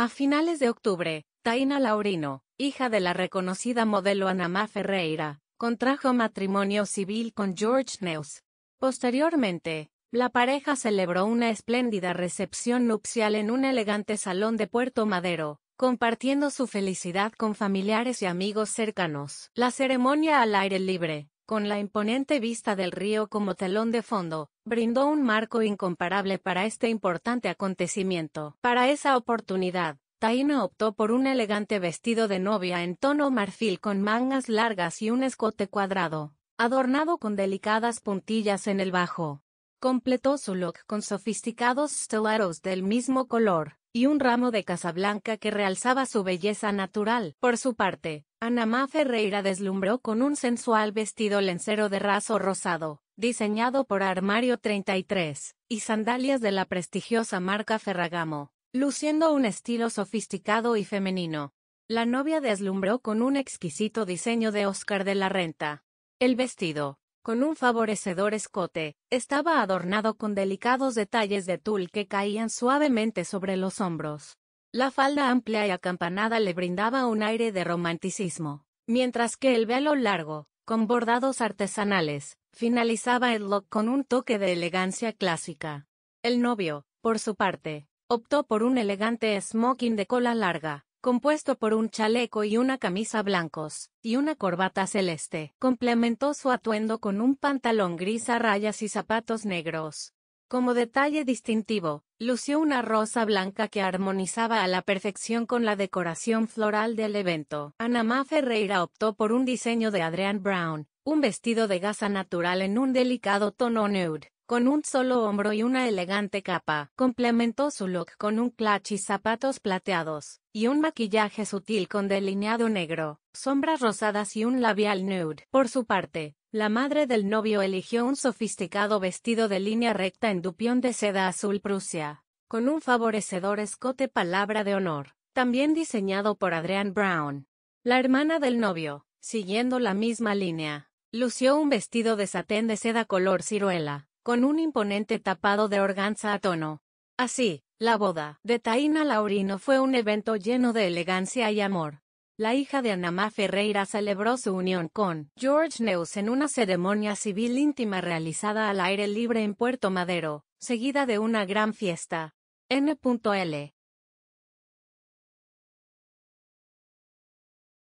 A finales de octubre, Taina Laurino, hija de la reconocida modelo Anamá Ferreira, contrajo matrimonio civil con George Neus. Posteriormente, la pareja celebró una espléndida recepción nupcial en un elegante salón de Puerto Madero, compartiendo su felicidad con familiares y amigos cercanos. La ceremonia al aire libre, con la imponente vista del río como telón de fondo, brindó un marco incomparable para este importante acontecimiento. Para esa oportunidad, Taino optó por un elegante vestido de novia en tono marfil con mangas largas y un escote cuadrado, adornado con delicadas puntillas en el bajo. Completó su look con sofisticados stilettos del mismo color, y un ramo de Casablanca que realzaba su belleza natural. Por su parte, Anamá Ferreira deslumbró con un sensual vestido lencero de raso rosado, diseñado por Armario 33, y sandalias de la prestigiosa marca Ferragamo, luciendo un estilo sofisticado y femenino. La novia deslumbró con un exquisito diseño de Oscar de la Renta. El vestido, con un favorecedor escote, estaba adornado con delicados detalles de tul que caían suavemente sobre los hombros. La falda amplia y acampanada le brindaba un aire de romanticismo, mientras que el velo largo, con bordados artesanales, finalizaba el look con un toque de elegancia clásica. El novio, por su parte, optó por un elegante smoking de cola larga, compuesto por un chaleco y una camisa blancos, y una corbata celeste. Complementó su atuendo con un pantalón gris a rayas y zapatos negros. Como detalle distintivo, lució una rosa blanca que armonizaba a la perfección con la decoración floral del evento. Anamá Ferreira optó por un diseño de Adrian Brown, un vestido de gasa natural en un delicado tono nude, con un solo hombro y una elegante capa. Complementó su look con un clutch y zapatos plateados, y un maquillaje sutil con delineado negro, sombras rosadas y un labial nude. Por su parte, la madre del novio eligió un sofisticado vestido de línea recta en dupión de seda azul Prusia, con un favorecedor escote palabra de honor, también diseñado por Adrian Brown. La hermana del novio, siguiendo la misma línea, lució un vestido de satén de seda color ciruela, con un imponente tapado de organza a tono. Así, la boda de Taina Laurino fue un evento lleno de elegancia y amor. La hija de Anamá Ferreira celebró su unión con George Neus en una ceremonia civil íntima realizada al aire libre en Puerto Madero, seguida de una gran fiesta. N.L.